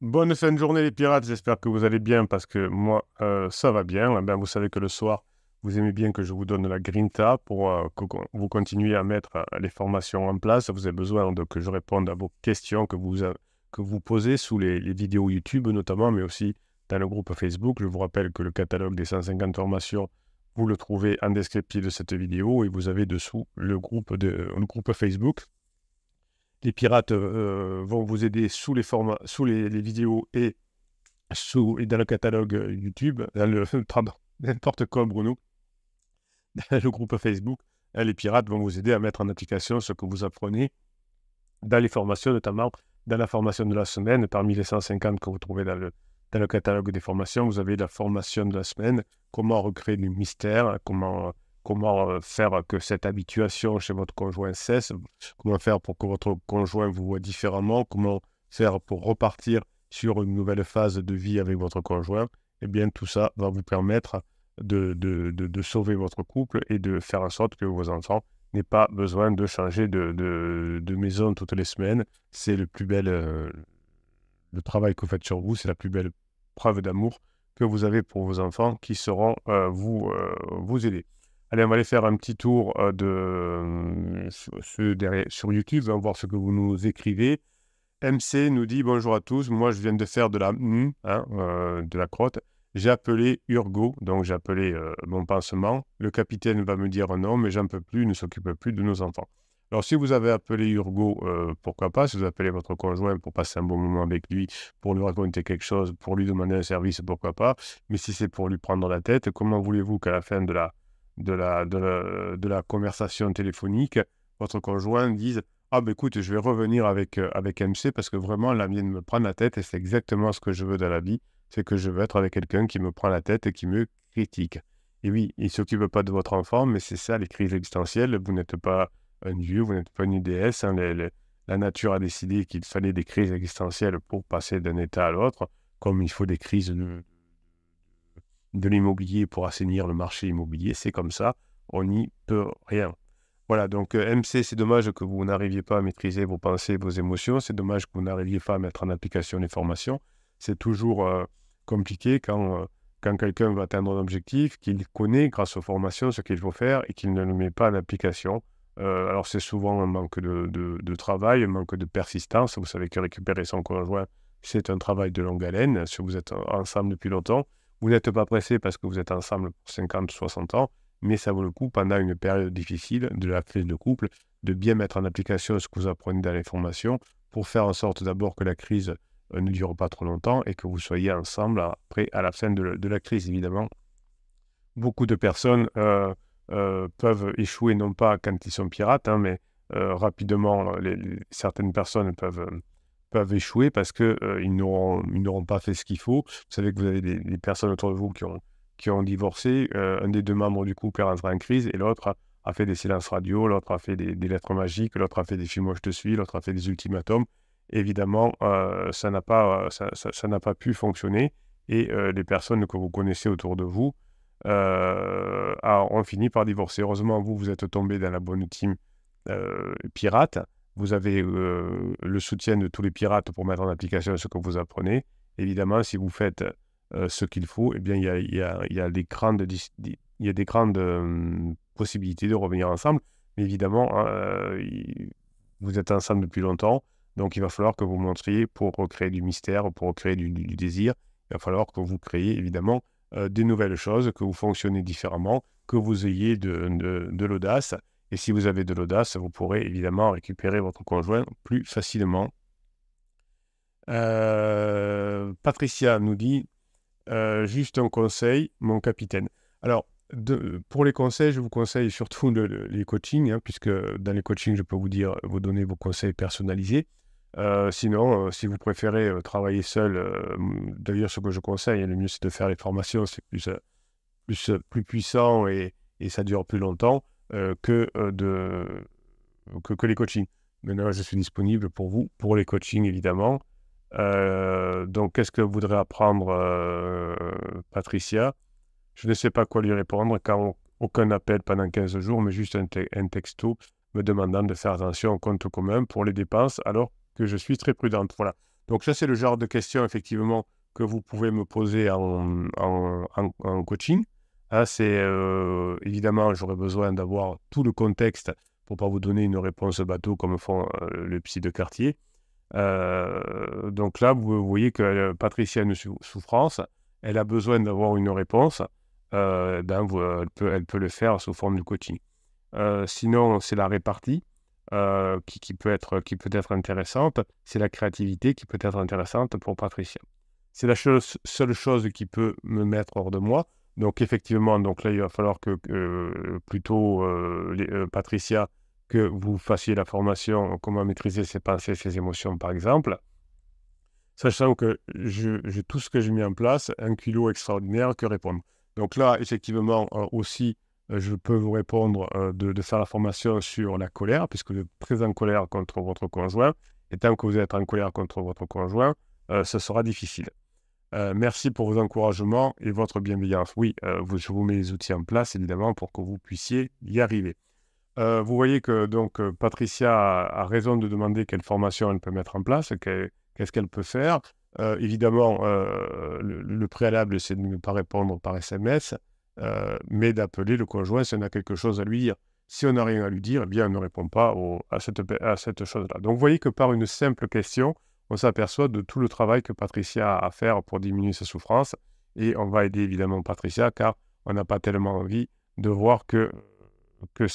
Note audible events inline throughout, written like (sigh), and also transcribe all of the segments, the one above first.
Bonne fin de journée les pirates, j'espère que vous allez bien parce que moi euh, ça va bien. Eh ben, vous savez que le soir, vous aimez bien que je vous donne la grinta pour euh, que vous continuiez à mettre euh, les formations en place. Vous avez besoin de, que je réponde à vos questions que vous, que vous posez sous les, vidéos YouTube notamment, mais aussi dans le groupe Facebook. Je vous rappelle que le catalogue des 150 formations, vous le trouvez en descriptif de cette vidéo et vous avez dessous le groupe, de, le groupe Facebook les pirates euh, euh, vont vous aider sous les sous les, vidéos et sous dans le catalogue euh, YouTube, (laughs) dans le pardon, n'importe quoi Bruno, dans (laughs) le groupe Facebook, les pirates vont vous aider à mettre en application ce que vous apprenez dans les formations, notamment dans la formation de la semaine. Parmi les 150 que vous trouvez dans le, dans le catalogue des formations, vous avez la formation de la semaine, comment recréer du mystère, comment comment faire que cette habituation chez votre conjoint cesse, comment faire pour que votre conjoint vous voit différemment, comment faire pour repartir sur une nouvelle phase de vie avec votre conjoint, eh bien tout ça va vous permettre de, sauver votre couple et de faire en sorte que vos enfants n'aient pas besoin de changer de, maison toutes les semaines. C'est le plus bel le travail que vous faites sur vous, c'est la plus belle preuve d'amour que vous avez pour vos enfants qui seront vous, vous aider. Allez, on va aller faire un petit tour euh, de, euh, sur, derrière, sur YouTube, hein, voir ce que vous nous écrivez. MC nous dit bonjour à tous, moi je viens de faire de la hein, euh, de la crotte. J'ai appelé Urgo, donc j'ai appelé mon pansement. Le capitaine va me dire non, mais j'en peux plus, ne s'occupe plus de nos enfants. Alors si vous avez appelé Urgo, pourquoi pas, si vous appelez votre conjoint pour passer un bon moment avec lui, pour lui raconter quelque chose, pour lui demander un service, pourquoi pas. Mais si c'est pour lui prendre la tête, comment voulez-vous qu'à la fin de la de la, de de la conversation téléphonique, votre conjoint dise Ah, ben écoute, je vais revenir avec, euh, avec MC parce que vraiment, la mienne me prend la tête et c'est exactement ce que je veux dans la vie c'est que je veux être avec quelqu'un qui me prend la tête et qui me critique. Et oui, il ne s'occupe pas de votre enfant, mais c'est ça les crises existentielles. Vous n'êtes pas un dieu, vous n'êtes pas une déesse. Hein. la nature a décidé qu'il fallait des crises existentielles pour passer d'un état à l'autre, comme il faut des crises de, de l'immobilier pour assainir le marché immobilier. C'est comme ça, on n'y peut rien. Voilà, donc euh, MC, c'est dommage que vous n'arriviez pas à maîtriser vos pensées, vos émotions. C'est dommage que vous n'arriviez pas à mettre en application les formations. C'est toujours euh, compliqué quand, euh, quelqu'un va atteindre un objectif, qu'il connaît grâce aux formations ce qu'il faut faire et qu'il ne le met pas en application. alors c'est souvent un manque de, travail, un manque de persistance. Vous savez que récupérer son conjoint, c'est un travail de longue haleine. Si vous êtes ensemble depuis longtemps, vous n'êtes pas pressé parce que vous êtes ensemble pour 50, 60 ans, mais ça vaut le coup, pendant une période difficile de la crise de couple, de bien mettre en application ce que vous apprenez dans les formations pour faire en sorte d'abord que la crise euh, ne dure pas trop longtemps et que vous soyez ensemble après à la fin de, la crise, évidemment. Beaucoup de personnes euh, euh, peuvent échouer, non pas quand ils sont pirates, hein, mais rapidement, certaines personnes peuvent peuvent échouer parce qu'ils euh, n'auront pas fait ce qu'il faut. Vous savez que vous avez des, personnes autour de vous qui ont, divorcé. Euh, un des deux membres du couple est en crise et l'autre a, fait des silences radio, l'autre a fait des, lettres magiques, l'autre a fait des films où je te suis, l'autre a fait des ultimatums. Évidemment, euh, ça n'a pas, ça, ça, pas pu fonctionner et les personnes que vous connaissez autour de vous ont fini par divorcer. Heureusement, vous, vous êtes tombé dans la bonne team pirate vous avez le soutien de tous les pirates pour mettre en application ce que vous apprenez. Évidemment, si vous faites ce qu'il faut, eh bien, il y a, y a, des grandes, mmh, possibilités de revenir ensemble. Mais évidemment, hein, vous êtes ensemble depuis longtemps, donc il va falloir que vous montriez pour recréer du mystère, pour recréer du, désir. Il va falloir que vous créez évidemment des nouvelles choses, que vous fonctionnez différemment, que vous ayez de l'audace. Et si vous avez de l'audace, vous pourrez évidemment récupérer votre conjoint plus facilement. Euh, Patricia nous dit euh, juste un conseil, mon capitaine. Alors, pour les conseils, je vous conseille surtout les coachings, hein, puisque dans les coachings, je peux vous dire, vous donner vos conseils personnalisés. Euh, sinon, si vous préférez travailler seul, d'ailleurs, ce que je conseille, hein, le mieux c'est de faire les formations, c'est plus, plus, plus puissant et, et, ça dure plus longtemps. Euh, que, euh, de, euh, que, les coachings. Maintenant, je suis disponible pour vous, pour les coachings évidemment. donc, qu'est-ce que voudrait apprendre Patricia Je ne sais pas quoi lui répondre car aucun appel pendant 15 jours, mais juste un, texto me demandant de faire attention au compte commun pour les dépenses, alors que je suis très prudente. Voilà. Donc ça, c'est le genre de questions, effectivement, que vous pouvez me poser en coaching. Là, ah, c'est euh, évidemment, j'aurais besoin d'avoir tout le contexte pour pas vous donner une réponse bateau comme font euh, les le psy de quartier. Euh, donc là, vous voyez que Patricia a une souffrance, elle a besoin d'avoir une réponse, ben, elle, peut, le faire sous forme de coaching. sinon, c'est la répartie qui, peut être, intéressante, c'est la créativité qui peut être intéressante pour Patricia. C'est la seule chose qui peut me mettre hors de moi, donc effectivement, donc là, il va falloir que euh, plutôt euh, euh, Patricia, que vous fassiez la formation comment maîtriser ses pensées, ses émotions, par exemple. Sachant que je, tout ce que j'ai mis en place, un kilo extraordinaire que répondre. Donc là, effectivement, aussi, je peux vous répondre de, faire la formation sur la colère, puisque vous êtes très en colère contre votre conjoint. Et tant que vous êtes en colère contre votre conjoint, ce sera difficile. Euh, merci pour vos encouragements et votre bienveillance. Oui, euh, vous, je vous mets les outils en place, évidemment, pour que vous puissiez y arriver. Euh, vous voyez que donc Patricia a, raison de demander quelle formation elle peut mettre en place, qu'est-ce qu'elle peut faire. évidemment, le, préalable, c'est de ne pas répondre par SMS, mais d'appeler le conjoint si on a quelque chose à lui dire. Si on n'a rien à lui dire, eh bien, on ne répond pas à à cette chose-là. Donc, vous voyez que par une simple question, on s'aperçoit de tout le travail que Patricia a à faire pour diminuer sa souffrance. Et on va aider évidemment Patricia car on n'a pas tellement envie de voir que, que,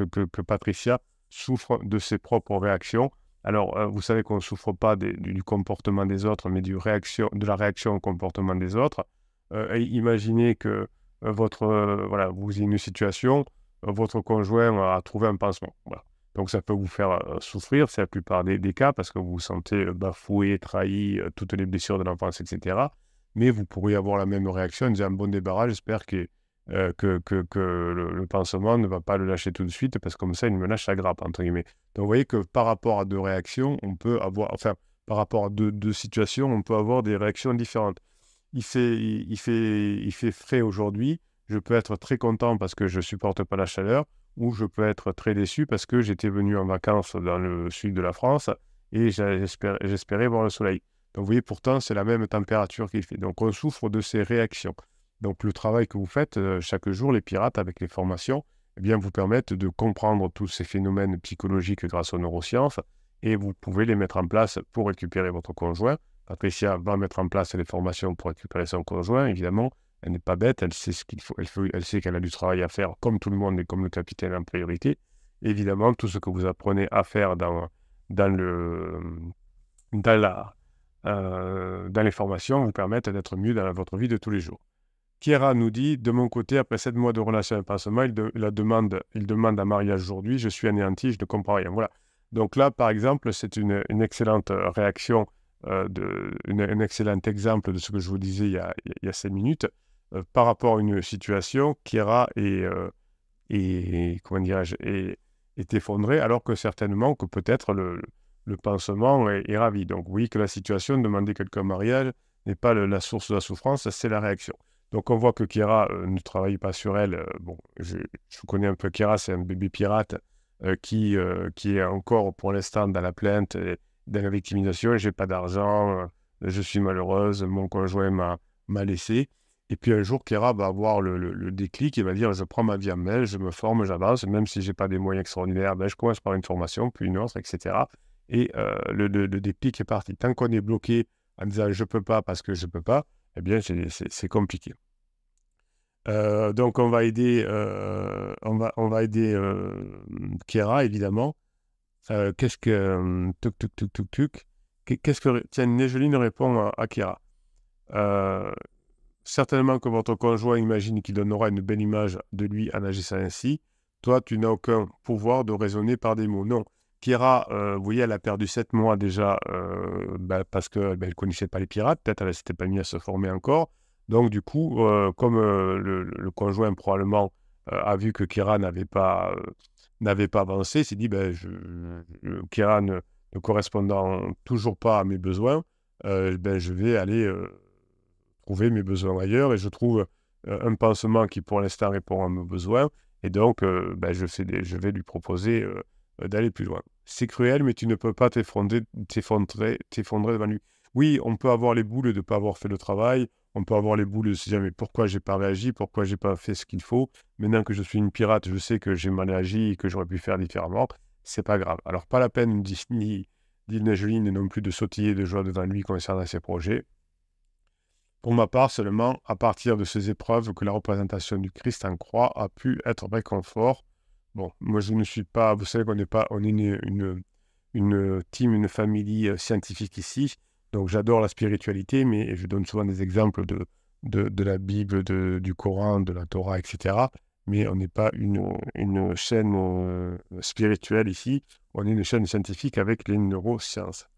euh, Patricia souffre de ses propres réactions. Alors, euh, vous savez qu'on ne souffre pas du, comportement des autres, mais réaction, de la réaction au comportement des autres. Euh, imaginez que votre, voilà, vous avez une situation, votre conjoint a trouvé un pansement. Voilà. Donc ça peut vous faire souffrir, c'est la plupart des, cas, parce que vous vous sentez bafoué, trahi, toutes les blessures de l'enfance, etc. Mais vous pourriez avoir la même réaction, j'ai un bon débarras, j'espère que, que, que, le, pansement ne va pas le lâcher tout de suite, parce que comme ça, il me lâche la grappe, entre guillemets. Donc vous voyez que par rapport à deux réactions, on peut avoir, enfin, par rapport à deux, situations, on peut avoir des réactions différentes. Il fait, il fait, il fait frais aujourd'hui, je peux être très content parce que je supporte pas la chaleur, où je peux être très déçu parce que j'étais venu en vacances dans le sud de la France et j'espérais voir le soleil. Donc vous voyez, pourtant, c'est la même température qu'il fait. Donc on souffre de ces réactions. Donc le travail que vous faites euh, chaque jour, les pirates, avec les formations, eh bien, vous permettent de comprendre tous ces phénomènes psychologiques grâce aux neurosciences et vous pouvez les mettre en place pour récupérer votre conjoint. Patricia va mettre en place les formations pour récupérer son conjoint, évidemment elle n'est pas bête, elle sait ce qu'il faut, elle, sait qu'elle a du travail à faire, comme tout le monde et comme le capitaine en priorité. Évidemment, tout ce que vous apprenez à faire dans, dans, le, euh, dans, les formations vous permettent d'être mieux dans votre vie de tous les jours. Kiera nous dit De mon côté, après sept mois de relation pas pansement, il, de, la demande, il demande un mariage aujourd'hui, je suis anéanti, je ne comprends rien. Voilà. Donc là, par exemple, c'est une, excellente réaction, euh, un excellent exemple de ce que je vous disais il y a, il y a minutes. Euh, par rapport à une situation qui et, est, euh, effondrée, alors que certainement que peut-être le, pansement est, ravi. Donc oui, que la situation demander quelqu'un en mariage n'est pas la source de la souffrance, c'est la réaction. Donc on voit que Kira euh, ne travaille pas sur elle. bon, je, je connais un peu Kira, c'est un bébé pirate qui, est encore pour l'instant dans la plainte, dans la victimisation. J'ai pas d'argent, je suis malheureuse, mon conjoint m'a laissé. Et puis un jour, Kera va avoir le, déclic et va dire je prends ma vie en main, je me forme, j'avance, même si je n'ai pas des moyens extraordinaires, ben, je commence par une formation, puis une autre, etc. Et euh, le, déclic est parti. Tant qu'on est bloqué en disant je peux pas parce que je peux pas, eh bien c'est compliqué. Euh, donc on va aider, euh, on va, on va aider euh, évidemment. qu'est-ce que tuc hum, tuc tuc tuc tuc Qu'est-ce que tiens Néjeline répond à, à Kera Certainement que votre conjoint imagine qu'il donnera une belle image de lui en agissant ainsi. Toi, tu n'as aucun pouvoir de raisonner par des mots. Non. Kira, euh, vous voyez, elle a perdu sept mois déjà euh, bah, parce qu'elle bah, ne connaissait pas les pirates. Peut-être elle ne s'était pas mise à se former encore. Donc, du coup, euh, comme le, conjoint probablement a vu que Kira n'avait pas, n'avait pas avancé, s'est dit Kira bah, ne, correspondant toujours pas à mes besoins, ben, je vais aller trouver mes besoins ailleurs et je trouve euh, un pansement qui pour l'instant répond à mes besoins et donc euh, ben, je, je vais lui proposer euh, d'aller plus loin. C'est cruel, mais tu ne peux pas t'effondrer, t'effondrer, devant lui. Oui, on peut avoir les boules de ne pas avoir fait le travail, on peut avoir les boules de se dire mais pourquoi j'ai pas réagi, pourquoi j'ai pas fait ce qu'il faut. Maintenant que je suis une pirate, je sais que j'ai mal agi et que j'aurais pu faire différemment. C'est pas grave. Alors pas la peine ni d'Ilna Joline non plus de sautiller de joie devant lui concernant ses projets. Pour ma part, seulement à partir de ces épreuves que la représentation du Christ en croix a pu être réconfort, Bon, moi je ne suis pas, vous savez qu'on n'est pas, on est une, une, team, une famille euh, scientifique ici, donc j'adore la spiritualité, mais je donne souvent des exemples de, de, la Bible, du Coran, de la Torah, etc. Mais on n'est pas une, une chaîne euh, spirituelle ici, on est une chaîne scientifique avec les neurosciences.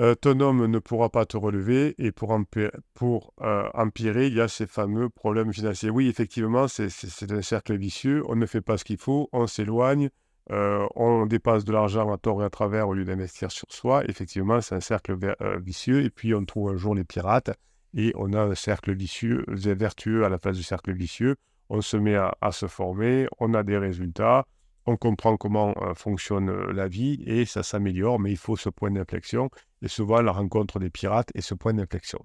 Euh, ton homme ne pourra pas te relever et pour, euh, empirer, il y a ces fameux problèmes financiers. Oui, effectivement, c'est un cercle vicieux. On ne fait pas ce qu'il faut, on s'éloigne, euh, on dépasse de l'argent à tort et à travers au lieu d'investir sur soi. Effectivement, c'est un cercle vicieux et puis on trouve un jour les pirates et on a un cercle vicieux, vertueux à la place du cercle vicieux. On se met à se former, on a des résultats on comprend comment euh, fonctionne euh, la vie et ça s'améliore, mais il faut ce point d'inflexion et souvent la rencontre des pirates est ce point d'inflexion.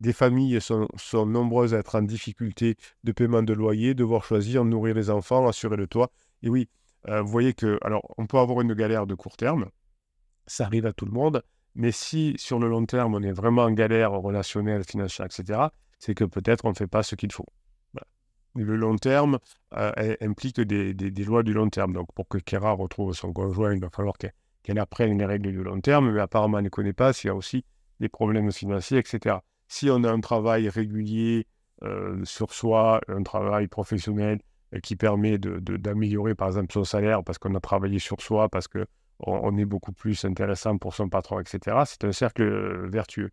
Des familles sont, nombreuses à être en difficulté de paiement de loyer, devoir choisir, nourrir les enfants, assurer le toit. Et oui, euh, vous voyez que, alors, on peut avoir une galère de court terme, ça arrive à tout le monde, mais si sur le long terme, on est vraiment en galère relationnelle, financière, etc., c'est que peut-être on ne fait pas ce qu'il faut le long terme euh, implique des, lois du long terme. Donc, pour que Kera retrouve son conjoint, il va falloir qu'elle apprenne les règles du long terme, mais apparemment, elle ne connaît pas s'il y a aussi des problèmes financiers, etc. Si on a un travail régulier euh, sur soi, un travail professionnel euh, qui permet d'améliorer, par exemple, son salaire parce qu'on a travaillé sur soi, parce qu'on on est beaucoup plus intéressant pour son patron, etc., c'est un cercle vertueux.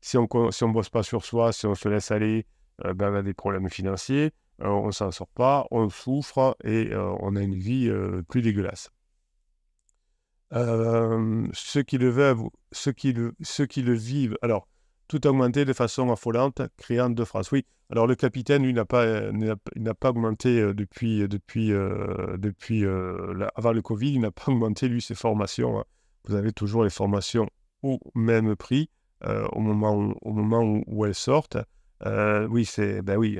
Si on ne bosse pas sur soi, si on se laisse aller, ben, on a des problèmes financiers euh, on s'en sort pas, on souffre et euh, on a une vie euh, plus dégueulasse. ceux, qui le veulent, ceux, qui le, vivent, alors, tout augmenté de façon affolante, créant deux phrases. Oui, alors le capitaine, lui, n'a pas, augmenté depuis, avant le Covid, il n'a pas augmenté, lui, ses formations. Hein. Vous avez toujours les formations au même prix au moment, où elles sortent oui, c'est ben oui,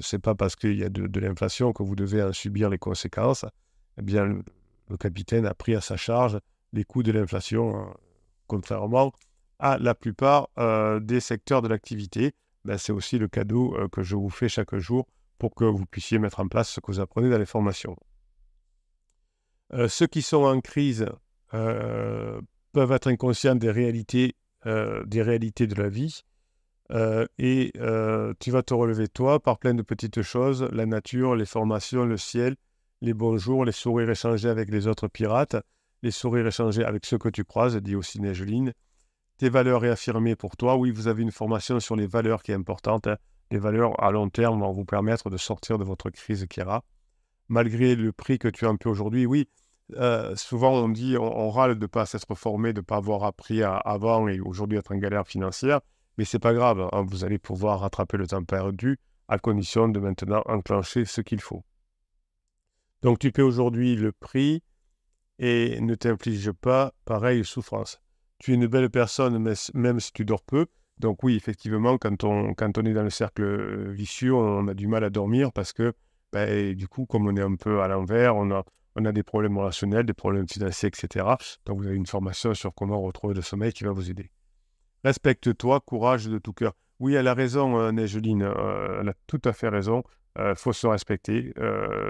c'est pas parce qu'il y a de, l'inflation que vous devez en subir les conséquences. Eh bien, le, capitaine a pris à sa charge les coûts de l'inflation, hein. contrairement à la plupart des secteurs de l'activité. Ben c'est aussi le cadeau que je vous fais chaque jour pour que vous puissiez mettre en place ce que vous apprenez dans les formations. ceux qui sont en crise peuvent être inconscients des réalités, des réalités de la vie euh, et euh, tu vas te relever, toi, par plein de petites choses, la nature, les formations, le ciel, les jours les sourires échangés avec les autres pirates, les sourires échangés avec ceux que tu croises, dit aussi Neigeline. Tes valeurs réaffirmées pour toi. Oui, vous avez une formation sur les valeurs qui est importante. Hein, les valeurs à long terme vont vous permettre de sortir de votre crise, Kira. Malgré le prix que tu as un peu aujourd'hui, oui, euh, souvent on dit, on, râle de ne pas s'être formé, de ne pas avoir appris avant et aujourd'hui être en galère financière. Mais c'est pas grave, hein, vous allez pouvoir rattraper le temps perdu à condition de maintenant enclencher ce qu'il faut. Donc tu paies aujourd'hui le prix et ne t'inflige pas pareille souffrance. Tu es une belle personne même si tu dors peu. Donc oui, effectivement, quand on, est dans le cercle euh, vicieux, on a du mal à dormir parce que ben, du coup, comme on est un peu à l'envers, on a, on a des problèmes relationnels, des problèmes financiers, etc. Donc vous avez une formation sur comment retrouver le sommeil qui va vous aider. Respecte-toi, courage de tout cœur. Oui, elle a raison, euh, Néjeline. Euh, elle a tout à fait raison. Il euh, faut se respecter.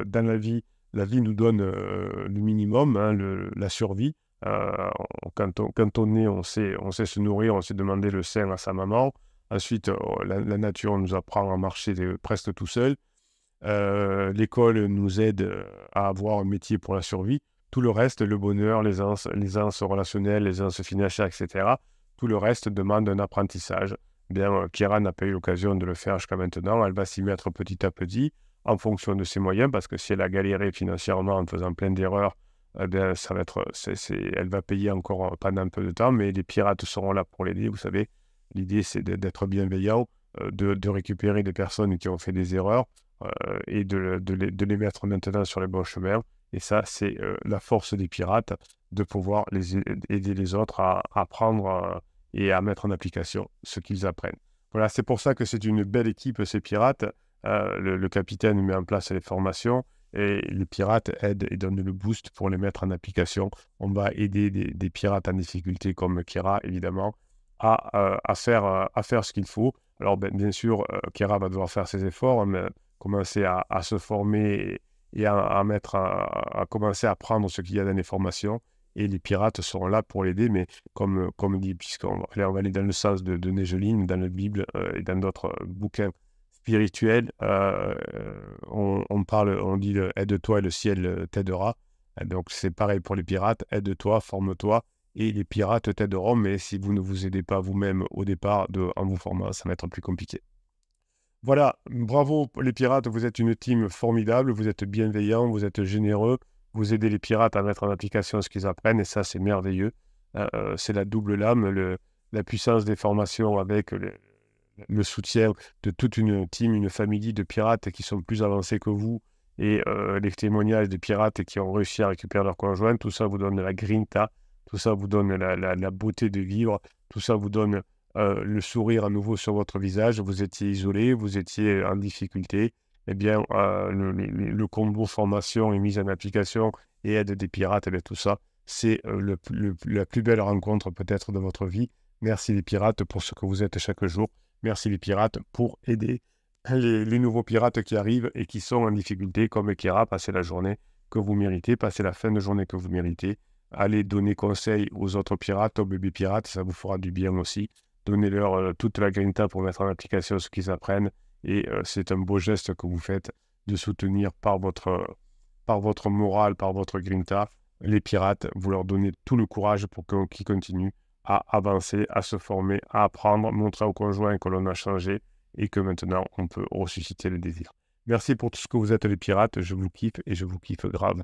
dans la vie, la vie nous donne le minimum, hein, la survie. Quand on, est, on sait, on sait se nourrir, on sait demander le sein à sa maman. Ensuite, oh, la, nature nous apprend à marcher presque tout seul. l'école nous aide à avoir un métier pour la survie. Tout le reste, le bonheur, les l'aisance relationnelle, l'aisance financière, etc., tout le reste demande un apprentissage. Bien, euh, Kira n'a pas eu l'occasion de le faire jusqu'à maintenant. Elle va s'y mettre petit à petit en fonction de ses moyens, parce que si elle a galéré financièrement en faisant plein d'erreurs, eh ça va être, elle va payer encore euh, pendant un peu de temps, mais les pirates seront là pour l'aider. Vous savez, l'idée, c'est d'être bienveillant, euh, de, récupérer des personnes qui ont fait des erreurs et de, les, mettre maintenant sur les bons chemins. Et ça, c'est la force des pirates de pouvoir les aider les autres à apprendre euh, et à mettre en application ce qu'ils apprennent. Voilà, c'est pour ça que c'est une belle équipe, ces pirates. Euh, le, capitaine met en place les formations et les pirates aident et donnent le boost pour les mettre en application. On va aider des, pirates en difficulté comme Kira, évidemment, à, euh, à, faire, à faire ce qu'il faut. Alors, ben, bien sûr, Kira va devoir faire ses efforts, commencer à, se former et à, mettre, à, commencer à apprendre ce qu'il y a dans les formations et les pirates seront là pour l'aider, mais comme, euh, comme dit, puisqu'on va, aller dans le sens de, de dans la Bible euh, et dans d'autres euh, bouquins spirituels, on, parle, on dit aide-toi et le ciel t'aidera. Donc c'est pareil pour les pirates, aide-toi, forme-toi, et les pirates t'aideront, mais si vous ne vous aidez pas vous-même au départ de, en vous formant, ça va être plus compliqué. Voilà, bravo les pirates, vous êtes une team formidable, vous êtes bienveillants, vous êtes généreux, vous aidez les pirates à mettre en application ce qu'ils apprennent, et ça, c'est merveilleux. Euh, euh, c'est la double lame, la puissance des formations avec le, soutien de toute une team, une famille de pirates qui sont plus avancés que vous, et euh, les témoignages des pirates qui ont réussi à récupérer leur conjoint, tout ça vous donne la grinta, tout ça vous donne la, beauté de vivre, tout ça vous donne le sourire à nouveau sur votre visage. Vous étiez isolé, vous étiez en difficulté, eh bien, euh, le, combo formation et mise en application et aide des pirates, eh tout ça, c'est euh, la plus belle rencontre peut-être de votre vie. Merci les pirates pour ce que vous êtes chaque jour. Merci les pirates pour aider les, nouveaux pirates qui arrivent et qui sont en difficulté, comme Kira, Passez la journée que vous méritez, passez la fin de journée que vous méritez. Allez donner conseil aux autres pirates, aux bébés pirates, ça vous fera du bien aussi. Donnez-leur euh, toute la grinta pour mettre en application ce qu'ils apprennent et euh, c'est un beau geste que vous faites de soutenir par votre, euh, par votre morale, par votre grinta, les pirates. Vous leur donnez tout le courage pour qu'ils continuent à avancer, à se former, à apprendre, montrer aux conjoints que l'on a changé et que maintenant on peut ressusciter le désir. Merci pour tout ce que vous êtes les pirates, je vous kiffe et je vous kiffe grave.